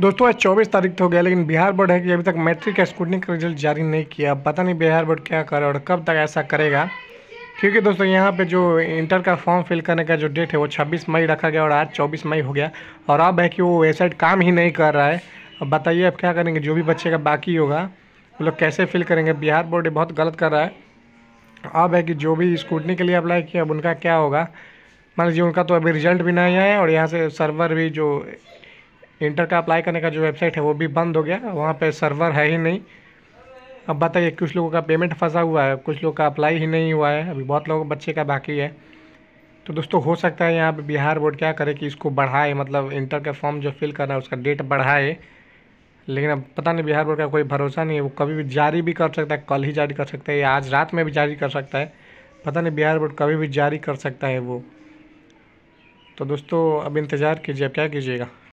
दोस्तों आज चौबीस तारीख तो हो गया लेकिन बिहार बोर्ड है कि अभी तक मैट्रिक का स्कूटनी का रिजल्ट जारी नहीं किया पता नहीं बिहार बोर्ड क्या करे और कब तक ऐसा करेगा क्योंकि दोस्तों यहाँ पे जो इंटर का फॉर्म फिल करने का जो डेट है वो 26 मई रखा गया और आज 24 मई हो गया और अब है कि वो वेबसाइट e काम ही नहीं कर रहा है अब बताइए अब क्या करेंगे जो भी बच्चे का बाकी होगा वो लोग कैसे फिल करेंगे बिहार बोर्ड बहुत गलत कर रहा है अब है कि जो भी स्कूटनी के लिए अप्लाई किया अब उनका क्या होगा मान लीजिए उनका तो अभी रिजल्ट भी नहीं आया और यहाँ से सर्वर भी जो इंटर का अप्लाई करने का जो वेबसाइट है वो भी बंद हो गया वहाँ पे सर्वर है ही नहीं अब बताइए कुछ लोगों का पेमेंट फंसा हुआ है कुछ लोग का अप्लाई ही नहीं हुआ है अभी बहुत लोगों बच्चे का बाकी है तो दोस्तों हो सकता है यहाँ पर बिहार बोर्ड क्या करे कि इसको बढ़ाए मतलब इंटर का फॉर्म जो फिल करना है उसका डेट बढ़ाए लेकिन अब पता नहीं बिहार बोर्ड का कोई भरोसा नहीं है वो कभी भी जारी भी कर सकता है कल ही जारी कर सकता है या आज रात में भी जारी कर सकता है पता नहीं बिहार बोर्ड कभी भी जारी कर सकता है वो तो दोस्तों अब इंतज़ार कीजिए अब क्या कीजिएगा